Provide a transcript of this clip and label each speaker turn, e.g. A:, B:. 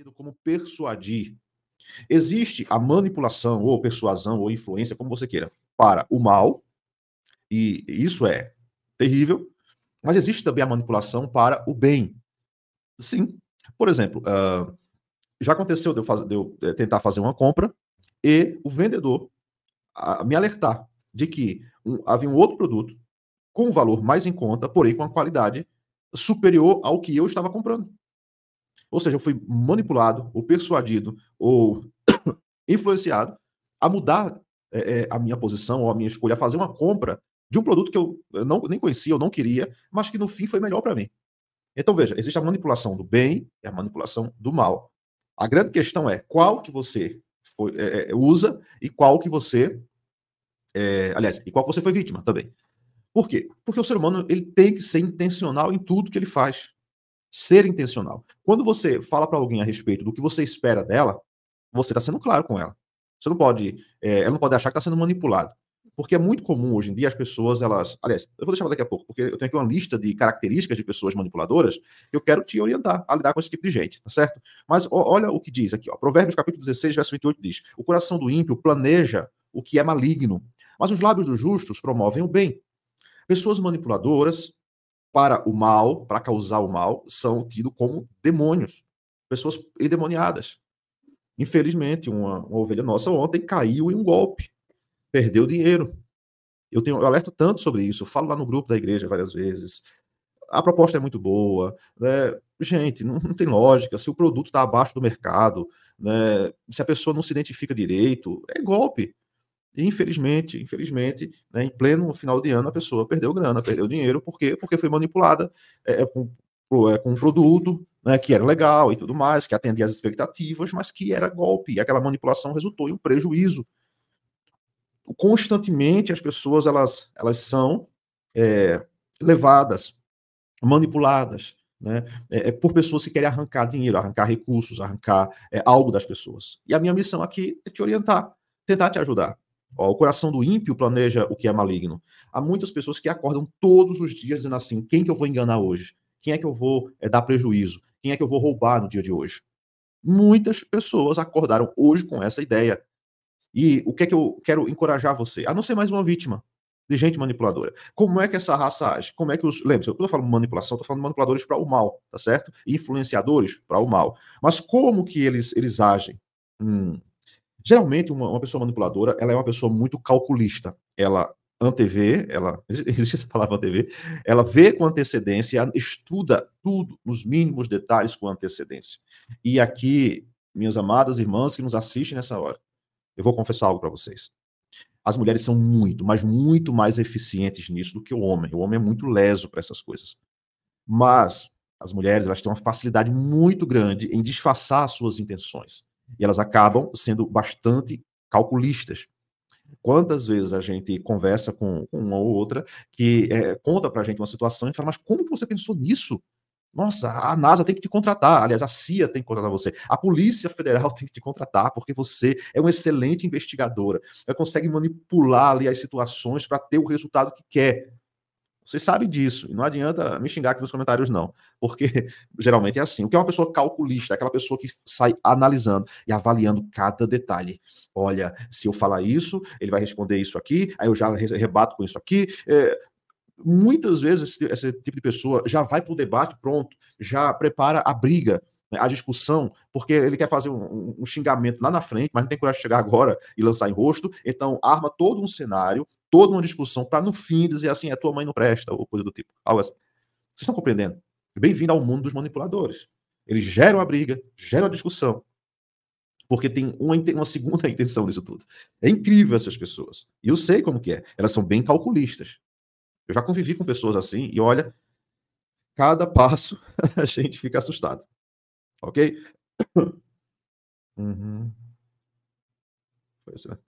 A: entendido como persuadir. Existe a manipulação ou persuasão ou influência, como você queira, para o mal, e isso é terrível, mas existe também a manipulação para o bem. Sim. Por exemplo, uh, já aconteceu de eu, fazer, de eu, eh, tentar fazer uma compra e o vendedor me alertar de que um, havia um outro produto com um valor mais em conta, porém com uma qualidade superior ao que eu estava comprando. Ou seja, eu fui manipulado, ou persuadido, ou influenciado a mudar é, é, a minha posição ou a minha escolha, a fazer uma compra de um produto que eu não, nem conhecia, eu não queria, mas que no fim foi melhor para mim. Então veja, existe a manipulação do bem e a manipulação do mal. A grande questão é qual que você foi, é, é, usa e qual que você, é, aliás, e qual que você foi vítima também. Por quê? Porque o ser humano ele tem que ser intencional em tudo que ele faz ser intencional. Quando você fala para alguém a respeito do que você espera dela, você está sendo claro com ela. Você não pode, é, ela não pode achar que está sendo manipulado. Porque é muito comum hoje em dia as pessoas, elas. Aliás, eu vou deixar daqui a pouco, porque eu tenho aqui uma lista de características de pessoas manipuladoras. Eu quero te orientar a lidar com esse tipo de gente, tá certo? Mas ó, olha o que diz aqui, ó. Provérbios capítulo 16, verso 28 diz: O coração do ímpio planeja o que é maligno, mas os lábios dos justos promovem o bem. Pessoas manipuladoras para o mal, para causar o mal, são tidos como demônios, pessoas endemoniadas. Infelizmente, uma, uma, ovelha nossa ontem caiu em um golpe, perdeu dinheiro. Eu, tenho, eu alerto tanto sobre isso, falo lá no grupo da igreja várias vezes. A proposta é muito boa. Né? Gente, não, não tem lógica. Se o produto está abaixo do mercado, né? se a pessoa não se identifica direito, é golpe infelizmente, infelizmente, né, em pleno final de ano, a pessoa perdeu grana, perdeu dinheiro, por quê? Porque foi manipulada é, é com, é, com um produto né, que era legal e tudo mais, que atendia às expectativas, mas que era golpe. E aquela manipulação resultou em um prejuízo. Constantemente as pessoas elas, elas são é, levadas, manipuladas, né, é, é, por pessoas que querem arrancar dinheiro, arrancar recursos, arrancar é, algo das pessoas. E a minha missão aqui é te orientar, tentar te ajudar. Ó, o coração do ímpio planeja o que é maligno. Há muitas pessoas que acordam todos os dias dizendo assim: quem que eu vou enganar hoje? Quem é que eu vou é, dar prejuízo? Quem é que eu vou roubar no dia de hoje? Muitas pessoas acordaram hoje com essa ideia. E o que é que eu quero encorajar você? A não ser mais uma vítima de gente manipuladora. Como é que essa raça age? Como é que os. Lembre-se, quando eu falo manipulação, estou falando manipuladores para o mal, tá certo? E influenciadores para o mal. Mas como que eles, eles agem? Hum, Geralmente, uma, uma pessoa manipuladora, ela é uma pessoa muito calculista. Ela antevê, ela existe essa palavra antevê, ela vê com antecedência, estuda tudo nos mínimos detalhes com antecedência. E aqui, minhas amadas irmãs que nos assistem nessa hora, eu vou confessar algo para vocês. As mulheres são muito, mas muito mais eficientes nisso do que o homem. O homem é muito leso para essas coisas. Mas as mulheres, elas têm uma facilidade muito grande em disfarçar suas intenções. E elas acabam sendo bastante calculistas. Quantas vezes a gente conversa com uma ou outra que é, conta para a gente uma situação e fala, mas como que você pensou nisso? Nossa, a NASA tem que te contratar, aliás, a CIA tem que contratar você, a Polícia Federal tem que te contratar, porque você é uma excelente investigadora, ela consegue manipular ali as situações para ter o resultado que quer. Vocês sabem disso. E não adianta me xingar aqui nos comentários, não. Porque geralmente é assim. O que é uma pessoa calculista? É aquela pessoa que sai analisando e avaliando cada detalhe. Olha, se eu falar isso, ele vai responder isso aqui, aí eu já rebato com isso aqui. É, muitas vezes esse, esse tipo de pessoa já vai para o debate pronto, já prepara a briga né, a discussão, porque ele quer fazer um, um, xingamento lá na frente, mas não tem coragem de chegar agora e lançar em rosto, então arma todo um cenário, toda uma discussão para no fim dizer assim, a tua mãe não presta, ou coisa do tipo. Algo assim. Vocês estão compreendendo? Bem-vindo ao mundo dos manipuladores. Eles geram a briga, geram a discussão, porque tem uma, uma, segunda intenção nisso tudo. É incrível essas pessoas. E eu sei como que é. Elas são bem calculistas. Eu já convivi com pessoas assim e olha, cada passo a gente fica assustado. Ok? Uhum. Foi isso, né?